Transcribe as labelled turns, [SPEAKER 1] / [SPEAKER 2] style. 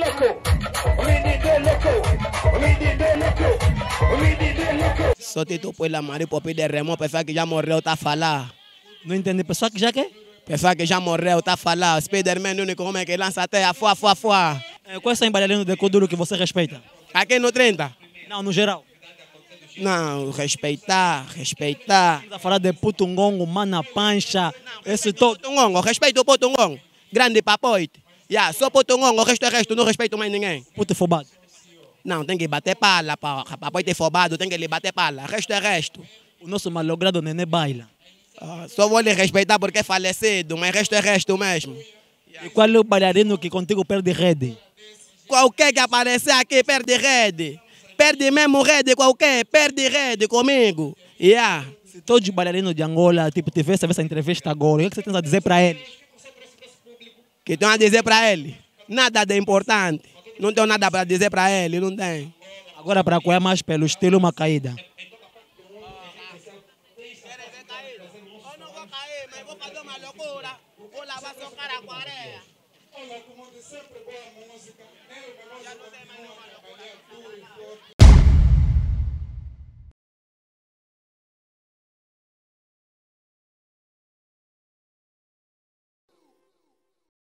[SPEAKER 1] É é é Só tu põe la mare de remo, pessoa que já morreu tá falar. Não entendi, pessoa que já que? Pessoa que já morreu tá falar. Spider-Man é o único homem que lança a terra, fua, fua. É, qual é essa embalhadinha de Kuduro que você respeita? Aqui no 30? Não, no geral. Não, respeitar, respeitar. Está a falar de putungongo, mana pancha, não, esse todo. Putungongo, respeito o putungongo. Grande papoite. Yeah, só potongongo, o resto é resto, não respeito mais ninguém. Puto fobado. Não, tem que bater pala, papai ter fobado, tem que lhe bater pala, resto é resto. O nosso malogrado neném baila. Ah, só vou lhe respeitar porque é falecido, mas resto é resto mesmo. E qual é o bailarino que contigo perde rede? Qualquer que aparecer aqui perde rede. Perde mesmo rede qualquer, perde rede comigo. Yeah. Se todo bailarino de Angola tipo, tivesse essa entrevista agora, o que é você tem a dizer para eles? que tem a dizer para ele? Nada de importante. Não tenho nada para dizer para ele, não tem. Agora para apoiar mais pelo estilo uma caída. Vou lavar seu cara com areia. Olha, como de sempre, boa